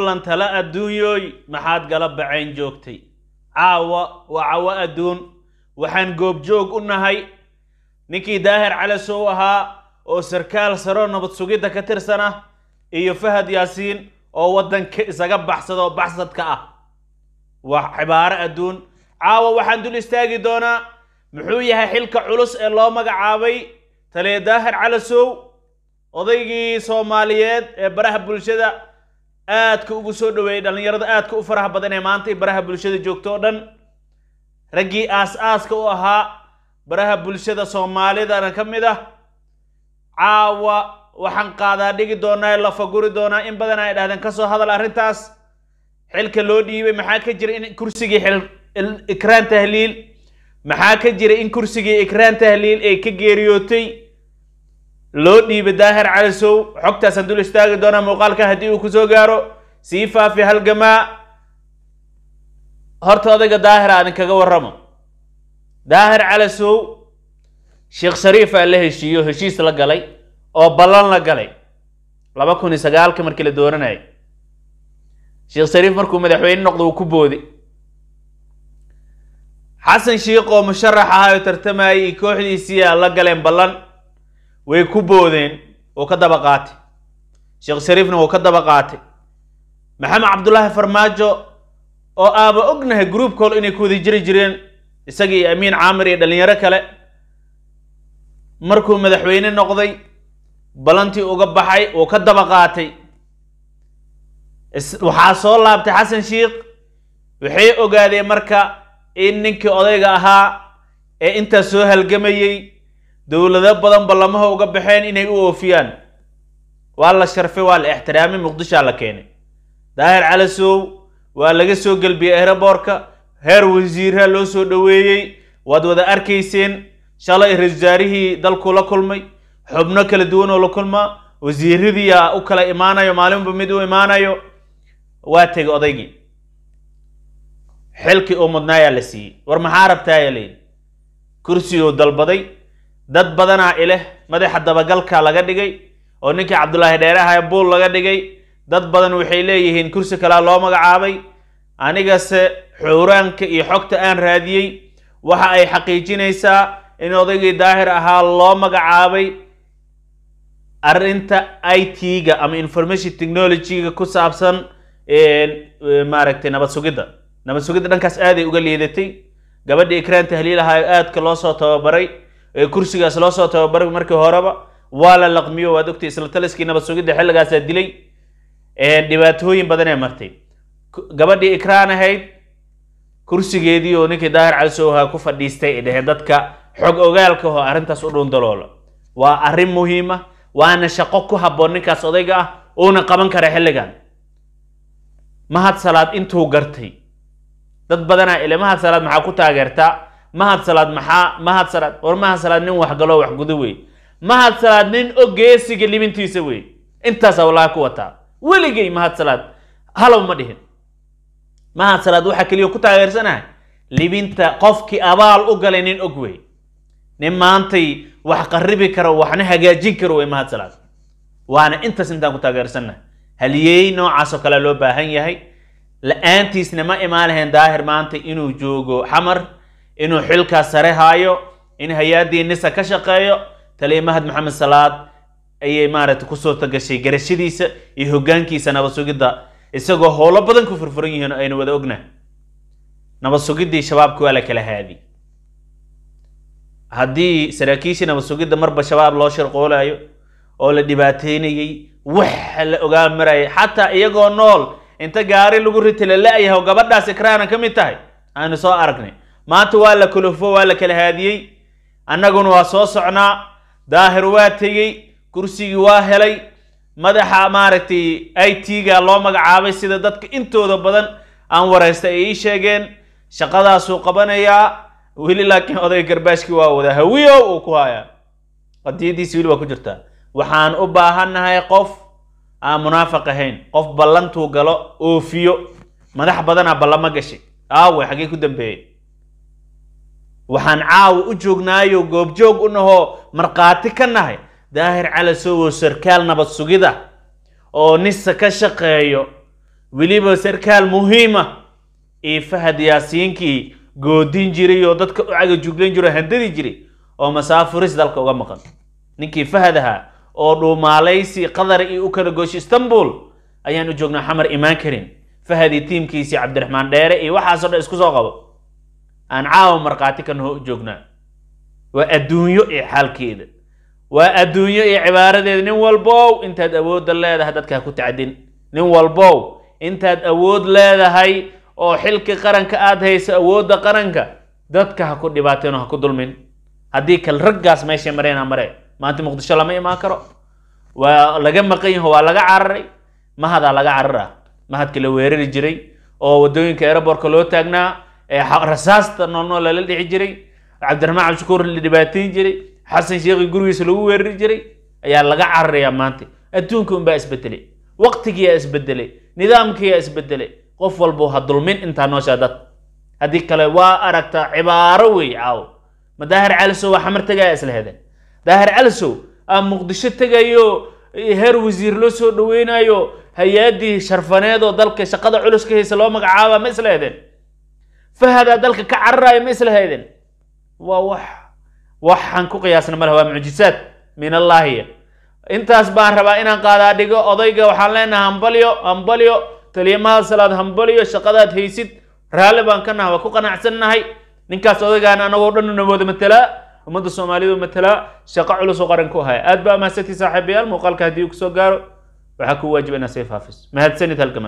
lantala adduunyooy maxaad gala bacayn joogtay caawa waa cawo adduun waxaan goobjoog u nahay ninkii daahir calasow ahaa oo sarkaal saro nabad sugidda ka tirsan ah iyo fahad yaasiin oo waddanka isaga baxsado baxsadka ah waa cibaaro adduun caawa waxaan dul istaagi doonaa muxuu yahay xilka culus ee loo magacaabay taliye daahir calasow odaygii soomaaliyeed ee baraha bulshada aadka ugu soo dhaweeyey dhallinyarada aadka u faraha badan ee maanta baraha bulshada joogto oo dhan raggii aas-aaska u ahaa baraha bulshada soomaalidana ka mid ah caawa waxaan qaadaa dhigi doonaa ee lafaguri doonaa in badan ay dhahdeen kasoo hadal arrintaas xilka loo dhiibay maxaa ka jira in kursigii ikraan tahliil maxaa ka jira in kursigii ikraan tahliil ay ka geeriyootay loo dhiibay daahir calasow xogtaasaan dul istaagi doonaa muuqaalka haddii uu kusoo gaaro sii faafi halgamaa horta odayga daahir aan kaga warramo daahir calisow sheekh shariif aa la heshiiyo heshiis la galay oo ballan la galay laba kun iyo sagaalki markii la dooranayay sheekh shariif markuu madaxweyne noqdo uu ku booday xasan shiikh oo musharax ahaa oo tartamayay iyo kooxdiisii a la galeen ballan way ku boodeen oo ka daba qaatay sheekh shariifna wou ka daba qaatay maxamed cabdulaahi farmaajo oo aaba ognahay gruubkool inay ku wada jiri jireen isagii iyo amiin caamir iyo dhallinyaro kale markuu madaxweyne noqday ballantii uga baxay wuu ka daba qaatay waxaa soo laabtay xasan shiikh waxay ogaadeen marka in ninkii odayga ahaa ee intaas soo halgamayey dowlado badan ballamaha uga baxeen inay u oofiyaan waa la sharfay waa la ixtiraamay muqdishaa la keenay daahir calasow waa laga soo gelbiyey eraboorka heer wasiiraa loo soo dhoweeyey waad wada arkayseen shalay ra-isul wasaarihii dalku la kulmay xubno kala duwan oo la kulmaa wasiiradiiyaa u kala imaanayo maalinba mid u imaanayo waa tegay odaygii xilkii uu mudnaayaa la siiyey war maxaa rabtaa layidhi kursi uu dalbaday dad badanaa ileh madaxa dabagalka laga dhigay oo ninkii cabdulaahi dheeraha buul laga dhigay dad badan waxay leeyihiin kursi kalaa loo magacaabay anigase xuuraanka iyo xogta aan raadiyey waxa ay xaqiijinaysaa in odaygii daahir ahaa loo magacaabay arrinta i t-ga ama information technology-ga ku saabsan maaragtay nabad sugidda nabad sugidda dhankaas aaday uga liidatay gabadhii ikraan tahliilaha ee aadka loo soo tababaray kursigaas loo soo tababaray markii horeba waa la laqmiyo waad ogtay isla taliskii nabad sugidda xilligaasaa dilay dhibaatooyin badanee martay gabadhii ikraan ahayd kursigeedii oo ninkii daahir cali ku fadhiistay ay dhaheen dadka xog ogaalka ah oo arrintaas u dhuundaloola waa arrin muhiima ah, waana shaqo ku habboon ninkaas odayga ah uuna qaban kara xilligan mahad salaad intuu gartay dad badanaa ile mahad salaad maxaa ku taageertaa mahad salaad maxaa mahad salaad war mahad salaad nin wax galo wax gudo wey mahad salaad nin ogeesiga libintiisa wey intaasaa laga ku wataa weligay mahad salaad halow ma dhihin mahad salaad waxaa keliya ku taageersanaha libinta qofkii abaal u galay nin og wey nin maantay wax qaribi karo waxna hagaajin karo wey mahad salaad waana intaas intaan ku taageersannaha halyeey noocaasoo kale loo baahan yahay la-aantiisna ma imaan lahayn daahir maanta inuu joogo xamar inuu xilkaa sare haayo in hay-addii nisa ka shaqeeyo taliya mahad maxamed salaad ayay maaragtay kusoo tagashay garashadiisa iyo hoggaankiisa nabadsugidda isagoo howlo badan ku furfuran yihiin oo aynu wada ognahay nabadsugiddii shabaabka waa la kala haadi haddii saraakiishii nabadsugidda marba shabaab loo shirqoolaayo oo la dhibaateynayey wax la ogaan maraya xataa iyagoo nool inta gaari lagu riti la la-yahay oo gabadhaas ikraana ka mid tahay aynu soo aragnay maanta waa la kolofo waa la kala haadiyey annaguna waa soo socnaa daahir waa tegey kursigii waa helay madaxa maaragtay i t ga loo magacaabay sida dadka intooda badan aan waraysta ay ii sheegeen shaqadaasuu qabanayaa weli laakiin odayga garbaashkii waa wada hawiyow uu ku hayaa qadiyadiisi weli waa ku jirtaa waxaan u baahannahay qof aan munaafaq ahayn qof ballantuu galo oofiyo madax badanaa ballama gashay aawe xaggee ku dambeeyey waxaan caawa u joognaayo goobjoog u nahoo markhaati ka nahay daahir calasowow sarkaal nabad sugida oo nisa ka shaqeeyo weliba sarkaal muhiima ah, iyo fahad yaasiinkii goodin jiray oo dadka u caga juglan jiro handadi jiray oo masaafuris dalka uga maqan ninkii fahad ahaa oo dhuumaalaysi qadar iyo u kala goosha istanbul ayaan u joognaa xamar imaan karin fahad iyo tiimkiisii cabdiraxmaan dheere iyo waxaasoo dhan isku soo qabo aan caawa markhaati ka noo u joognaa waa adduunyo iyo xaalkeeda waa adduunyo iyo cibaaradeeda nin walbow intaad awoodda leedahay dadka ha ku tacdin nin walbow intaad awood leedahay oo xilki qaranka aad hayso awoodda qaranka dadka ha ku dhibaateenoo ha ku dulmin haddii kal raggaas meeshay mareen aa mare maanta muqdisho lama imaan karo waa laga maqan yaho waa laga cararay mahadaa laga cararaa ah mahadka la weerari jiray oo waddooyinka eroborka loo taagnaa rasaasta noolnool lala dhici jiray cabdiraxmaan cabshukuur la dhibaatayn jiray xasan sheekhi gurigiisa lagu weerari jiray ayaa laga cararayaa maanta adduunka unbaa isbedelay waqtigiyaa isbedelay nidaamkiyaa isbedelay qof walbuu ha dulmin intaa nooshaa dad haddii kale waa aragtaa cibaaro wey caawo ma daahir calisow waa xamar tagaya isla hedeen daahir calisow aa muqdisho tegayo heer wasiir loo soo dhaweynayo hay-aadii sharfaneed oo dalka shaqada culus ka haysa loo magacaaba ma isla hedeen fahadaa dalka ka cararaya ma isla hayden waa wax waxaan ku qiyaasna male waa mucjisaad min allaahiya intaas baan rabaa inaan qaadaa dhigo odayga waxaan leenahay hambalyo hambalyo taliyamaha salaad hambalyo shaqadaad haysid raalli baan ka naha waa ku qanacsannahay ninkaas odaygaana anagoo dhan nabooda matalaa ummadda soomaalidu matalaa shaqo culusoo qaran ku ahaya aad baa mahadsantii saaxiibayaal muuqaalka haddii uu kusoo gaaro waxaa kuu waajiba inaa sii faafiso mahadsanid halkamaa